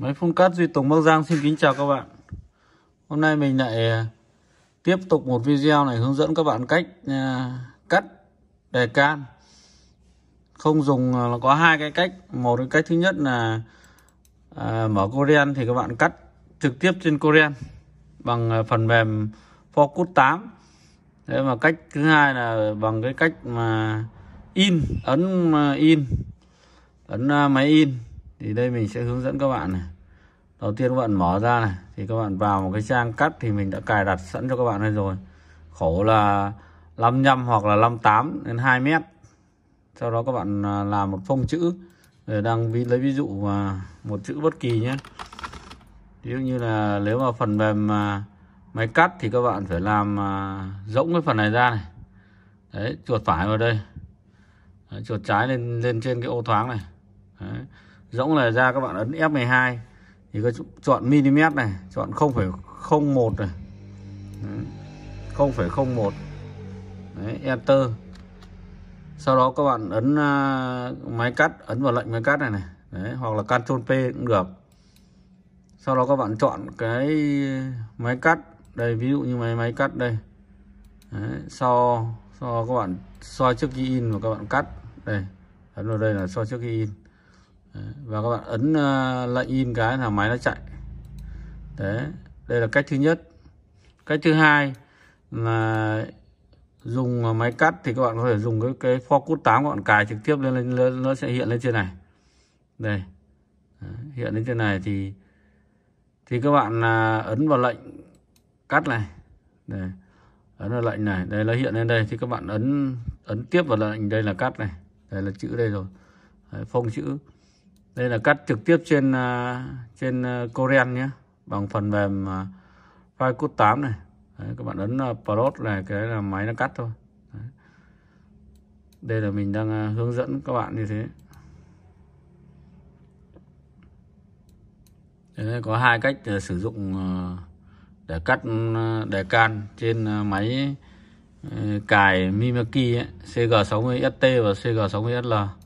Máy phun cắt Duy Tùng Bắc Giang xin kính chào các bạn Hôm nay mình lại à, tiếp tục một video này hướng dẫn các bạn cách à, cắt đề can Không dùng là có hai cái cách Một cái cách thứ nhất là à, mở Korean thì các bạn cắt trực tiếp trên Korean Bằng phần mềm Focus 8 Thế mà cách thứ hai là bằng cái cách mà in, ấn in, ấn máy in thì đây mình sẽ hướng dẫn các bạn này đầu tiên các bạn mở ra này thì các bạn vào một cái trang cắt thì mình đã cài đặt sẵn cho các bạn đây rồi khổ là 55 hoặc là 58 đến 2 mét sau đó các bạn à, làm một phông chữ để đang lấy ví dụ mà một chữ bất kỳ nhé ví dụ như là nếu mà phần mềm mà máy cắt thì các bạn phải làm à, rỗng cái phần này ra này đấy chuột phải vào đây đấy, chuột trái lên lên trên cái ô thoáng này đấy rỗng này ra các bạn ấn F12 thì các chọn mm này chọn 0,01 này 0,01 Đấy, enter sau đó các bạn ấn uh, máy cắt ấn vào lệnh máy cắt này này Đấy, hoặc là Ctrl P cũng được sau đó các bạn chọn cái máy cắt đây ví dụ như máy máy cắt đây Đấy, sau sau các bạn soi trước khi in và các bạn cắt đây ấn vào đây là soi trước khi in và các bạn ấn uh, ờ, lệnh in cái là máy nó chạy đấy đây là cách thứ nhất cách thứ hai là dùng ờ, máy cắt thì các bạn có thể dùng cái cái focus 8 các bạn cài trực tiếp lên, lên nó sẽ hiện lên trên này đây đấy. hiện lên trên này thì thì các bạn uh, ấn vào lệnh cắt này đây ấn vào lệnh này đây nó hiện lên đây thì các bạn ấn ấn tiếp vào lệnh đây là cắt này đây là chữ đây rồi Đấy, phông chữ đây là cắt trực tiếp trên à, trên à, Korean nhé bằng phần mềm à, FileCut 8 này Đấy, các bạn ấn Plot này cái là máy nó cắt thôi Đấy. đây là mình đang hướng dẫn các bạn như thế Đấy, có hai cách sử dụng để cắt đề can trên máy cài Mimaki CG60ST và CG60SL